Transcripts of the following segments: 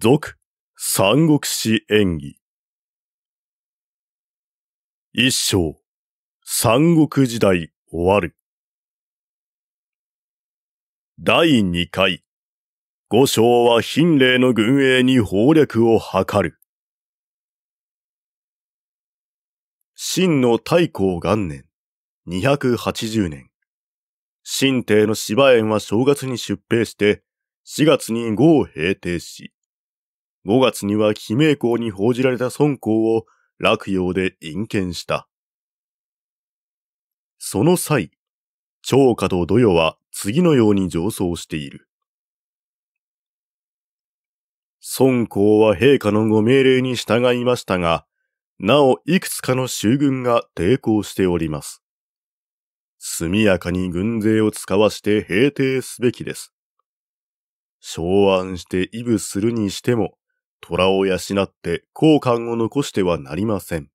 続、三国志演義。一章、三国時代終わる。第二回、五章は貧霊の軍営に謀略を図る。秦の太閤元年、280年。秦帝の芝園は正月に出兵して、4月に五を平定し、5月には悲鳴校に報じられた孫校を落葉で隠見した。その際、長家と土与は次のように上奏している。孫公は陛下のご命令に従いましたが、なおいくつかの衆軍が抵抗しております。速やかに軍勢を使わして平定すべきです。昭安して異部するにしても、虎を養って好感を残してはなりません。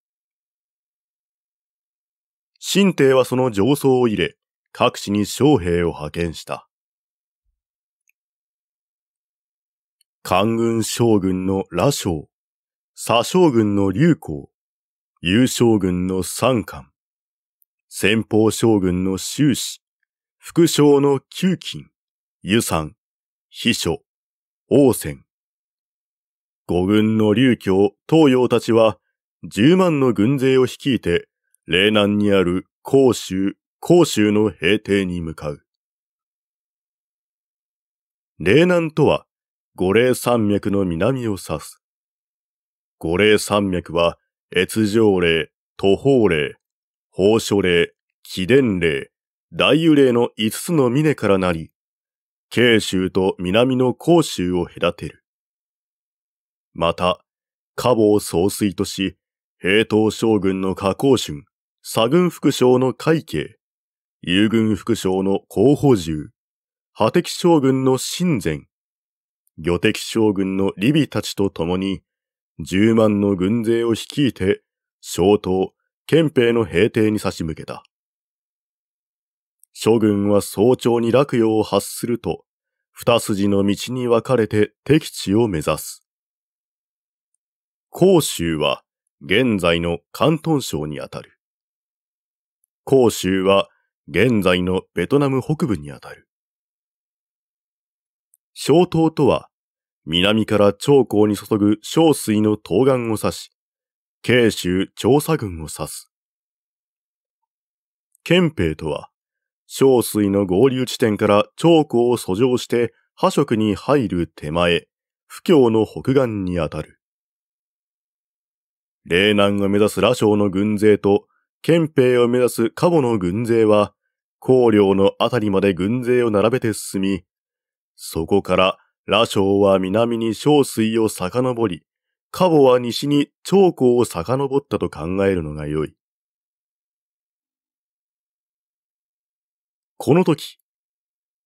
新帝はその上層を入れ、各地に将兵を派遣した。官軍将軍の羅将、左将軍の劉光、優将軍の三冠、先方将軍の周氏、副将の九金、湯山、秘書、王仙、五軍の劉教、東洋たちは、十万の軍勢を率いて、霊南にある甲州、甲州の平定に向かう。霊南とは、五霊山脈の南を指す。五霊山脈は、越上霊、途方霊、宝所霊、貴殿霊、大湯霊の五つの峰からなり、慶州と南の甲州を隔てる。また、家房総帥とし、平等将軍の加工春、左軍副将の海計、友軍副将の広報従、破敵将軍の神前、魚敵将軍のリビたちと共に、十万の軍勢を率いて、小東、憲兵の平定に差し向けた。諸軍は早朝に落葉を発すると、二筋の道に分かれて敵地を目指す。広州は現在の広東省にあたる。広州は現在のベトナム北部にあたる。小島とは、南から長江に注ぐ小水の東岸を指し、慶州調査軍を指す。憲兵とは、小水の合流地点から長江を遡上して、破食に入る手前、不況の北岸にあたる。霊南を目指す羅生の軍勢と、憲兵を目指すカボの軍勢は、高陵のあたりまで軍勢を並べて進み、そこから羅生は南に小水を遡り、カボは西に長江を遡ったと考えるのが良い。この時、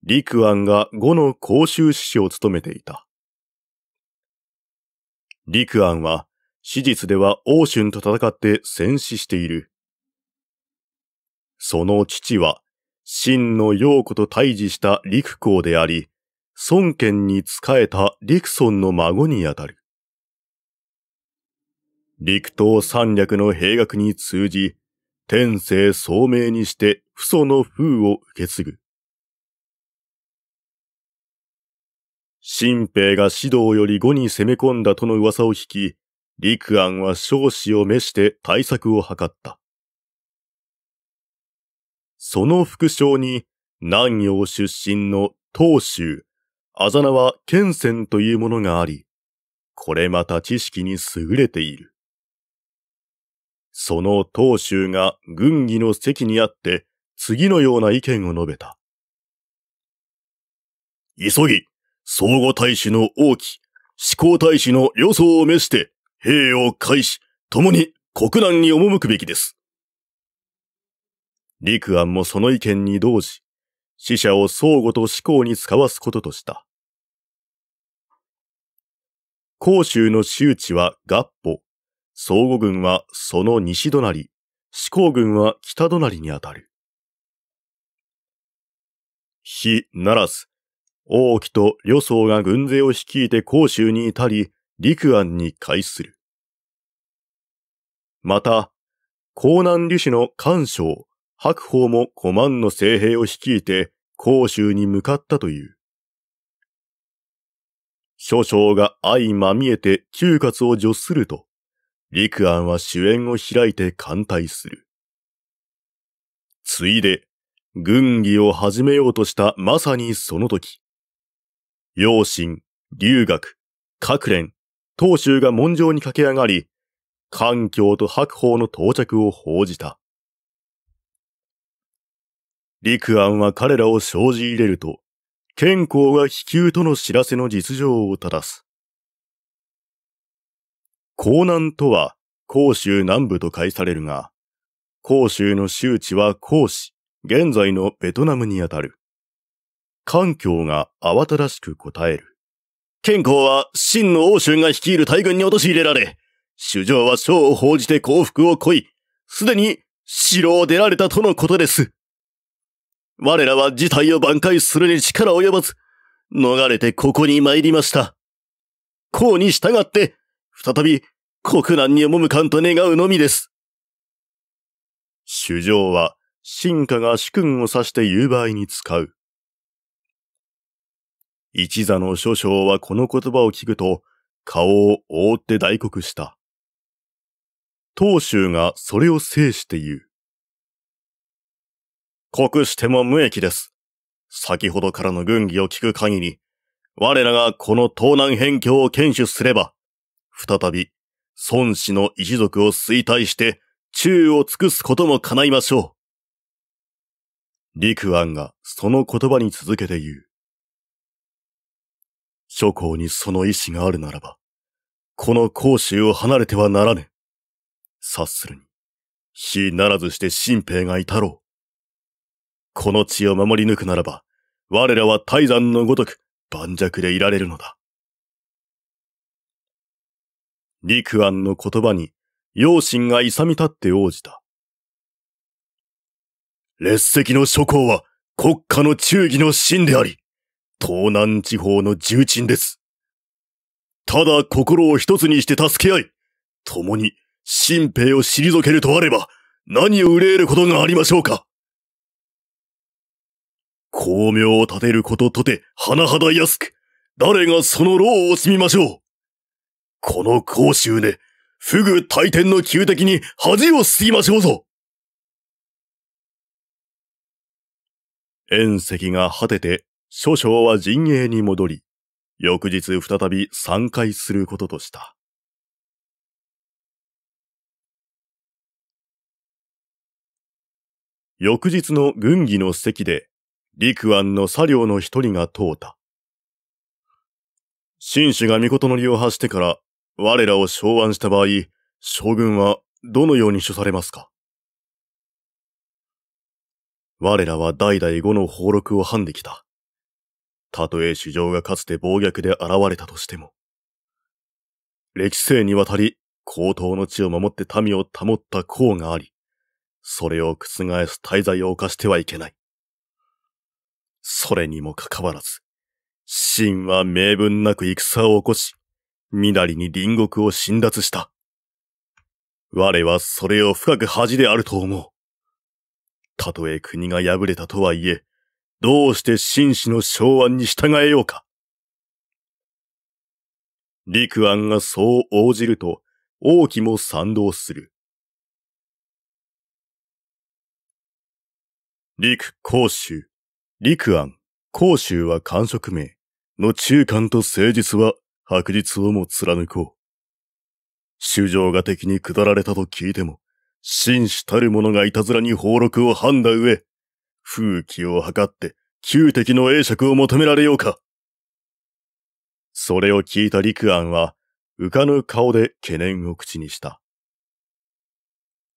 陸安が五の甲州志士を務めていた。陸安は史実では王春と戦って戦死している。その父は、真の陽子と対峙した陸公であり、孫権に仕えた陸孫の孫にあたる。陸東三略の兵学に通じ、天性聡明にして父祖の風を受け継ぐ。新兵が指導より後に攻め込んだとの噂を引き、陸安は少子を召して対策を図った。その副将に、南洋出身の東州、あざなは剣仙というものがあり、これまた知識に優れている。その東州が軍議の席にあって、次のような意見を述べた。急ぎ、相互大使の王毅、思考大使の予想を召して、兵を開始、共に国難に赴くべきです。陸安もその意見に同時、死者を相互と思考に使わすこととした。甲州の周知は合歩、相互軍はその西隣、思考軍は北隣にあたる。非ならず、王毅と旅僧が軍勢を率いて甲州に至り、陸安に会する。また、江南李氏の干将、白鵬も古万の精兵を率いて、甲州に向かったという。諸将が相まみえて窮活を助すると、陸安は主演を開いて艦隊する。ついで、軍議を始めようとしたまさにその時、養心、留学、各連、当州が門上に駆け上がり、環境と白鵬の到着を報じた。陸安は彼らを生じ入れると、健康が飛球との知らせの実情を正す。江南とは、広州南部と解されるが、広州の周知は広市、現在のベトナムにあたる。環境が慌ただしく答える。健康は、真の欧州が率いる大軍に陥れられ、主将は賞を報じて幸福をこい、すでに城を出られたとのことです。我らは事態を挽回するに力及ばず、逃れてここに参りました。こうに従って、再び国難に赴かんと願うのみです。主将は、進化が主君を指して言う場合に使う。一座の諸将はこの言葉を聞くと、顔を覆って大黒した。当州がそれを制して言う。国しても無益です。先ほどからの軍議を聞く限り、我らがこの東南辺境を検守すれば、再び孫子の一族を衰退して宙を尽くすことも叶いましょう。陸安がその言葉に続けて言う。諸侯にその意志があるならば、この甲州を離れてはならね。察するに、非ならずして新兵がいたろう。この地を守り抜くならば、我らは泰山のごとく盤石でいられるのだ。陸安の言葉に、両親が勇み立って応じた。列席の諸侯は国家の忠義の真であり、東南地方の重鎮です。ただ心を一つにして助け合い、共に新兵を退けるとあれば、何を憂えることがありましょうか巧妙を立てることとて、甚だ安く、誰がその労を惜しみましょう。この甲州で、ふぐ大天の旧敵に恥をすぎましょうぞ。遠石が果てて、諸将は陣営に戻り、翌日再び散会することとした。翌日の軍議の席で、陸安の作領の一人が問うた。新士が御事の利を発してから、我らを召喚した場合、将軍はどのように処されますか我らは代々後の俸禄を判できた。たとえ市場がかつて暴虐で現れたとしても。歴世にわたり、高等の地を守って民を保った功があり、それを覆す滞在を犯してはいけない。それにもかかわらず、秦は名分なく戦を起こし、みなりに隣国を侵奪した。我はそれを深く恥であると思う。たとえ国が敗れたとはいえ、どうして紳士の昭安に従えようか。陸安がそう応じると、王妃も賛同する。陸、甲州。陸安、甲州は官職名の中間と誠実は白日をも貫こう。衆生が敵に下られたと聞いても、真死たる者がいたずらに放禄を判断上、風紀を図って旧敵の栄釈を求められようか。それを聞いた陸安は、浮かぬ顔で懸念を口にした。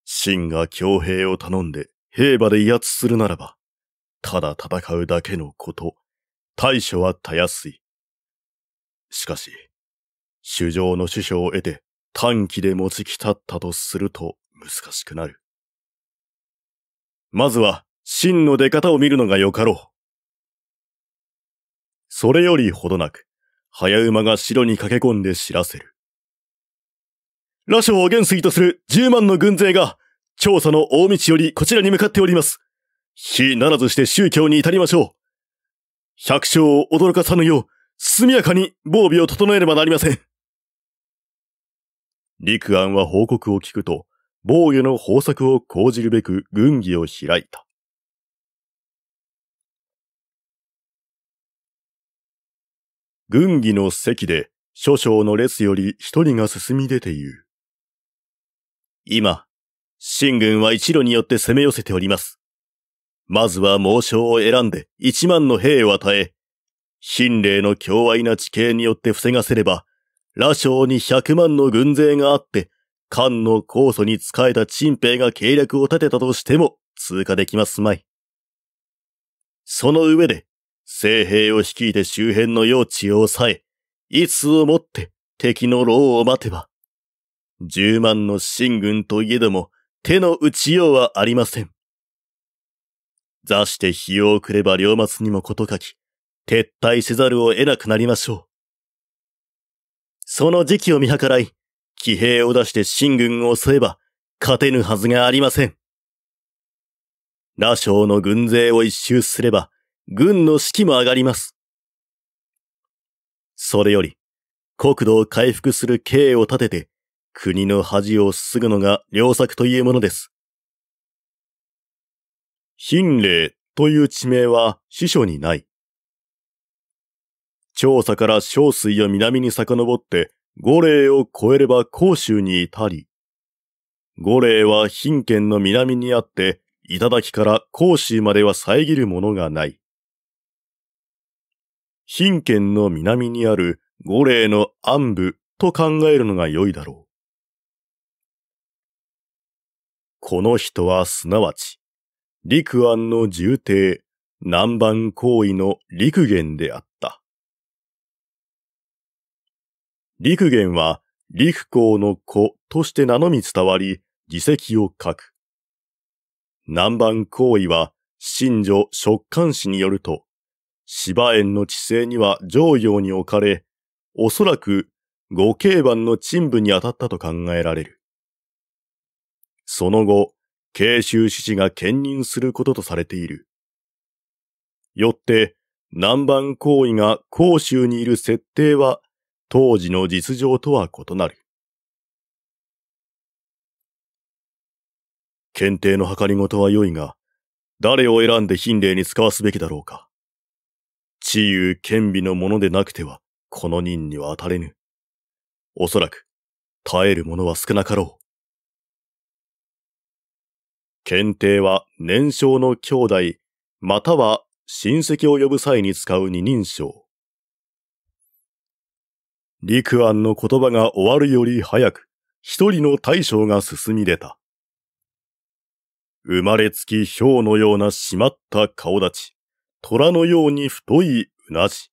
真が強兵を頼んで兵馬で威圧するならば、ただ戦うだけのこと、対処はたやすい。しかし、主上の首相を得て短期で持ちきたったとすると難しくなる。まずは、真の出方を見るのがよかろう。それよりほどなく、早馬が城に駆け込んで知らせる。羅将を元帥とする十万の軍勢が、調査の大道よりこちらに向かっております。死ならずして宗教に至りましょう。百姓を驚かさぬよう、速やかに防備を整えればなりません。陸安は報告を聞くと、防御の方策を講じるべく軍議を開いた。軍議の席で、諸将の列より一人が進み出ている。今、秦軍は一路によって攻め寄せております。まずは猛将を選んで一万の兵を与え、秦霊の強愛な地形によって防がせれば、羅将に百万の軍勢があって、漢の酵素に仕えた陳兵が計略を立てたとしても通過できますまい。その上で、聖兵を率いて周辺の用地を抑え、いつをもって敵の牢を待てば、十万の秦軍といえども、手の打ちようはありません。座して日を送れば両末にもことき、撤退せざるを得なくなりましょう。その時期を見計らい、騎兵を出して新軍を襲えば、勝てぬはずがありません。羅生の軍勢を一周すれば、軍の士気も上がります。それより、国土を回復する刑を立てて、国の恥をすすぐのが良作というものです。貧霊という地名は司書にない。調査から小水を南に遡って五霊を越えれば甲州に至り、五霊は貧県の南にあって、頂から甲州までは遮るものがない。貧県の南にある五霊の暗部と考えるのが良いだろう。この人はすなわち、陸安の重帝、南蛮行為の陸元であった。陸元は、陸公の子として名のみ伝わり、自責を書く。南蛮行為は、新女食官氏によると、芝園の地勢には上陽に置かれ、おそらく五景番の陳部に当たったと考えられる。その後、慶州志士が兼任することとされている。よって、南蛮行為が広州にいる設定は、当時の実情とは異なる。検定の計り事は良いが、誰を選んで貧礼に使わすべきだろうか。治癒兼備のものでなくては、この任には当たれぬ。おそらく、耐える者は少なかろう。検定は年少の兄弟、または親戚を呼ぶ際に使う二人称。陸安の言葉が終わるより早く、一人の大将が進み出た。生まれつき氷のような締まった顔立ち、虎のように太いうなじ、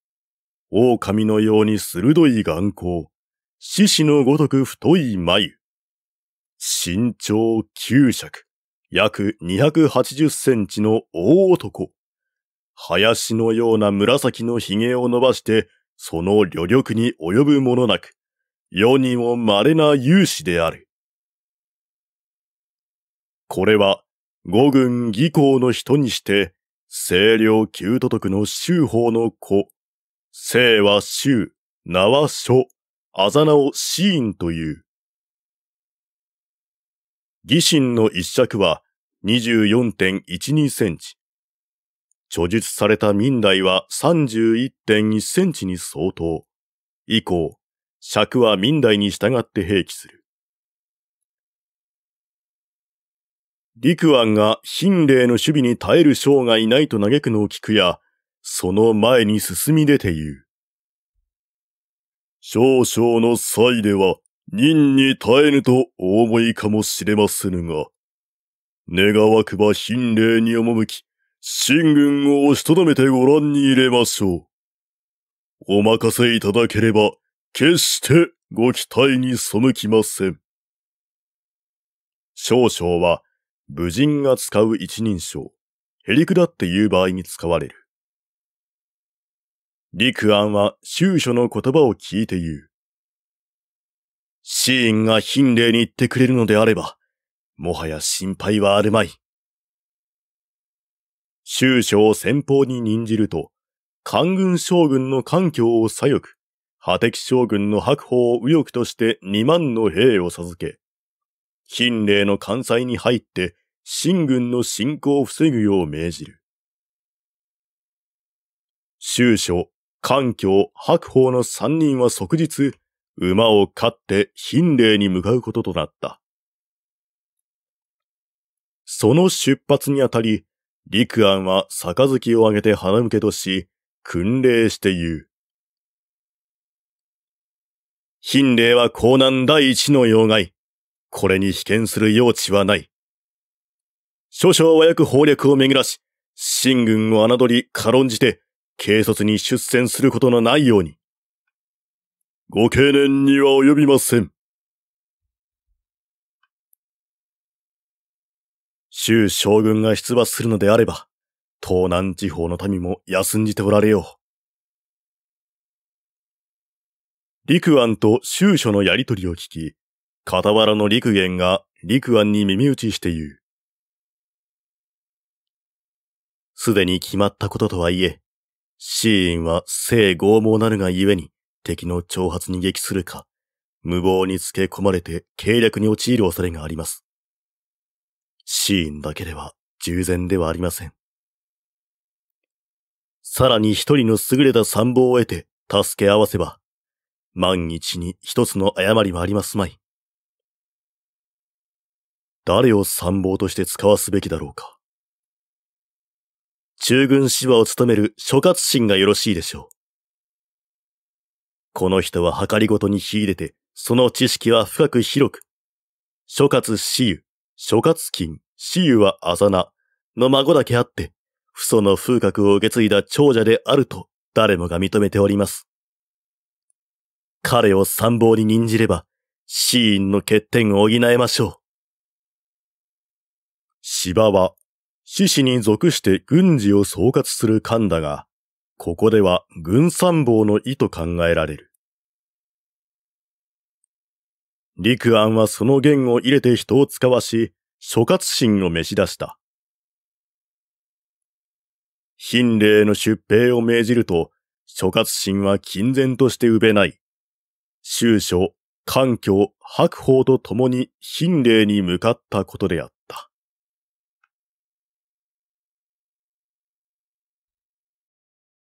狼のように鋭い眼光、獅子のごとく太い眉。身長九尺。約280センチの大男。林のような紫の髭を伸ばして、その旅力に及ぶものなく、世にも稀な勇士である。これは、五軍義行の人にして、清涼旧都督の州法の子、姓は州、名は書、あざなをシーンという。義心の一尺は24.12センチ。著述された民代は31.1センチに相当。以降、尺は民代に従って平気する。陸安が貧霊の守備に耐える将がいないと嘆くのを聞くや、その前に進み出て言う。少々の際では、任に耐えぬとお思いかもしれませぬが、願わくば貧霊に赴き、新軍を押しとどめてご覧に入れましょう。お任せいただければ、決してご期待に背きません。少々は、武人が使う一人称、へりくだっていう場合に使われる。陸安は、修書の言葉を聞いて言う。シーンが貧霊に言ってくれるのであれば、もはや心配はあるまい。書を先方に任じると、官軍将軍の環境を左翼、破敵将軍の白鵬を右翼として2万の兵を授け、貧霊の関西に入って、新軍の進行を防ぐよう命じる。終書、環境、白鵬の3人は即日、馬を飼って貧霊に向かうこととなった。その出発にあたり、陸安は杯をあげて花向けとし、訓令して言う。貧霊は江南第一の要害。これに被験する用地はない。諸将は訳法略を巡らし、新軍を侮り軽んじて、軽率に出戦することのないように。ご懸念には及びません。州将軍が出馬するのであれば、東南地方の民も休んじておられよう。陸安と州所のやりとりを聞き、傍らの陸元が陸安に耳打ちして言う。すでに決まったこととはいえ、シーンは性剛毛なるがゆえに、敵の挑発に激するか、無謀につけ込まれて計略に陥る恐れがあります。シーンだけでは従前ではありません。さらに一人の優れた参謀を得て助け合わせば、万一に一つの誤りはありますまい。誰を参謀として使わすべきだろうか。中軍司馬を務める諸葛心がよろしいでしょう。この人は計りごとに秀でて、その知識は深く広く。諸葛死ゆ、諸葛金、死ゆはあざな、の孫だけあって、父祖の風格を受け継いだ長者であると誰もが認めております。彼を参謀に任じれば、死因の欠点を補えましょう。芝は、獅子に属して軍事を総括する官だが、ここでは軍参謀の意と考えられる。陸安はその言を入れて人を使わし、諸葛心を召し出した。品霊の出兵を命じると、諸葛心は金然としてうべない。終書、環境、白鵬と共に品霊に向かったことであった。